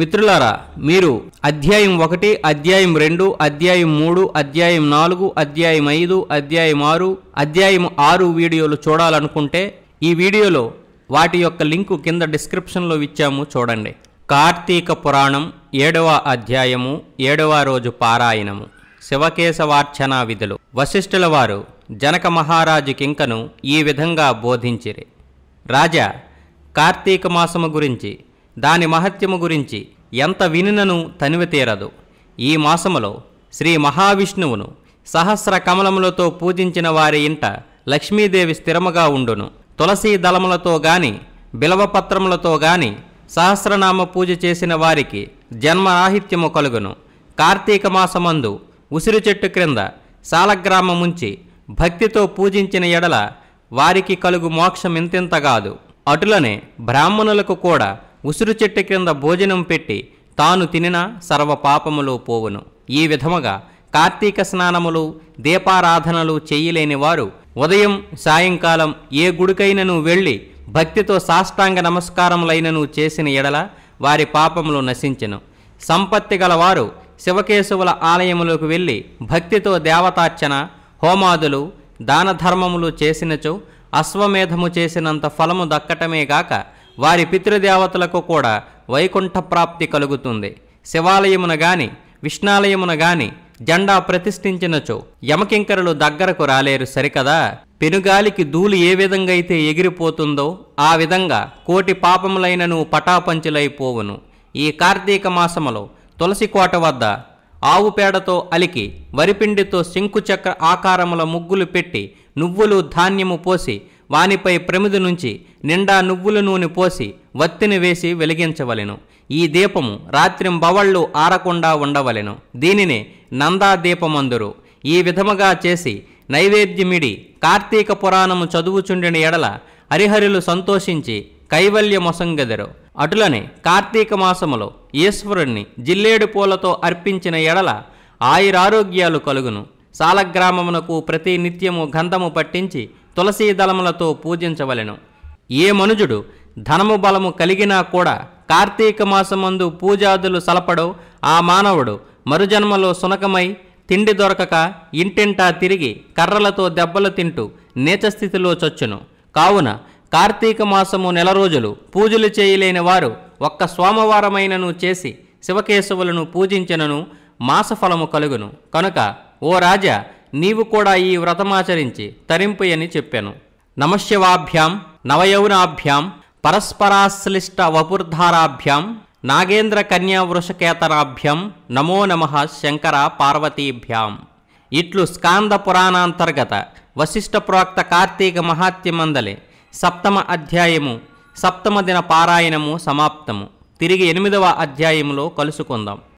మిత్రులారా మీరు అధ్యాయం ఒకటి అధ్యాయం రెండు అధ్యాయం మూడు అధ్యాయం నాలుగు అధ్యాయం ఐదు అధ్యాయం ఆరు అధ్యాయం ఆరు వీడియోలు చూడాలనుకుంటే ఈ వీడియోలో వాటి యొక్క లింకు కింద డిస్క్రిప్షన్లో ఇచ్చాము చూడండి కార్తీక పురాణం ఏడవ అధ్యాయము ఏడవ రోజు పారాయణము శివకేశవార్చనా విధులు వశిష్ఠుల వారు జనక మహారాజు కింకను ఈ విధంగా బోధించిరి రాజా కార్తీక మాసము గురించి దాని మహత్యము గురించి ఎంత వినినను తనివి తీరదు ఈ మాసములో శ్రీ మహావిష్ణువును సహస్ర కమలములతో పూజించిన వారి ఇంట లక్ష్మీదేవి స్థిరముగా ఉండును తులసీ దళములతో గాని బిలవపత్రములతో గాని సహస్రనామ పూజ చేసిన వారికి జన్మ ఆహిత్యము కలుగును కార్తీక మాసమందు ఉసిరి చెట్టు క్రింద సాలగ్రామముంచి భక్తితో పూజించిన ఎడల వారికి కలుగు మోక్షం ఇంతింతగాదు అటులనే బ్రాహ్మణులకు కూడా ఉసురు చెట్టు క్రింద భోజనం పెట్టి తాను తినిన సర్వ పాపములు పోవును ఈ విధముగా కార్తీక స్నానములు దీపారాధనలు చేయలేని వారు ఉదయం సాయంకాలం ఏ గుడికైనను వెళ్ళి భక్తితో సాష్టాంగ నమస్కారములైనను చేసిన ఎడల వారి పాపములు నశించెను సంపత్తి గలవారు శివకేశవుల ఆలయములకు వెళ్ళి భక్తితో దేవతార్చన హోమాదులు దాన ధర్మములు చేసినచో అశ్వమేధము చేసినంత ఫలము దక్కటమే గాక వారి పితృదేవతలకు కూడా వైకుంఠ ప్రాప్తి కలుగుతుంది శివాలయమున గాని విష్ణాలయమున గాని జెండా ప్రతిష్ఠించినచో యమకింకరులు దగ్గరకు రాలేరు సరికదా పెనుగాలికి ధూళి ఏ విధంగా అయితే ఎగిరిపోతుందో ఆ విధంగా కోటి పాపములైన నువ్వు పటాపంచులైపోవును ఈ కార్తీక మాసములో తులసికోట వద్ద ఆవు పేడతో అలికి వరిపిండితో శంకుచక్ర ఆకారముల ముగ్గులు పెట్టి నువ్వులు ధాన్యము పోసి వానిపై ప్రమిదు నుంచి నిండా నువ్వుల నూనె పోసి వత్తిని వేసి వెలిగించవలెను ఈ దీపము బవళ్ళు ఆరకుండా ఉండవలెను దీనినే నందా దీపమందురు ఈ విధముగా చేసి నైవేద్యమిడి కార్తీక పురాణము చదువుచుండిన ఎడల హరిహరులు సంతోషించి కైవల్యమొసంగెదరు అటులనే కార్తీక మాసములో ఈశ్వరుణ్ణి జిల్లేడు పూలతో అర్పించిన ఎడల ఆయురారోగ్యాలు కలుగును సాలగ్రామమునకు ప్రతి నిత్యము గంధము పట్టించి తులసీ దళములతో పూజించవలెను ఏ మనుజుడు ధనము బలము కలిగినా కూడా కార్తీక మాసమందు పూజాదులు సలపడో ఆ మానవుడు మరుజన్మలో సునకమై తిండి దొరకక ఇంటింటా తిరిగి కర్రలతో దెబ్బలు తింటూ నీచస్థితిలో చొచ్చును కావున కార్తీక మాసము నెల రోజులు పూజలు చేయలేని వారు ఒక్క సోమవారమైనను చేసి శివకేశవులను పూజించినను మాసఫలము కలుగును కనుక ఓ రాజా నీవు కూడా ఈ వ్రతమాచరించి తరింపుయని చెప్పాను నమశివాభ్యాం నవయౌనాభ్యాం పరస్పరాశ్లిష్ట వపుర్ధారాభ్యాం నాగేంద్ర కన్యా వృషకేతనాభ్యం నమో నమ శంకర పార్వతీభ్యాం ఇట్లు స్కాంద పురాణాంతర్గత వశిష్ఠ ప్రోక్త కార్తీక మహాత్యమందలి సప్తమ అధ్యాయము సప్తమ దిన పారాయణము సమాప్తము తిరిగి ఎనిమిదవ అధ్యాయములో కలుసుకుందాం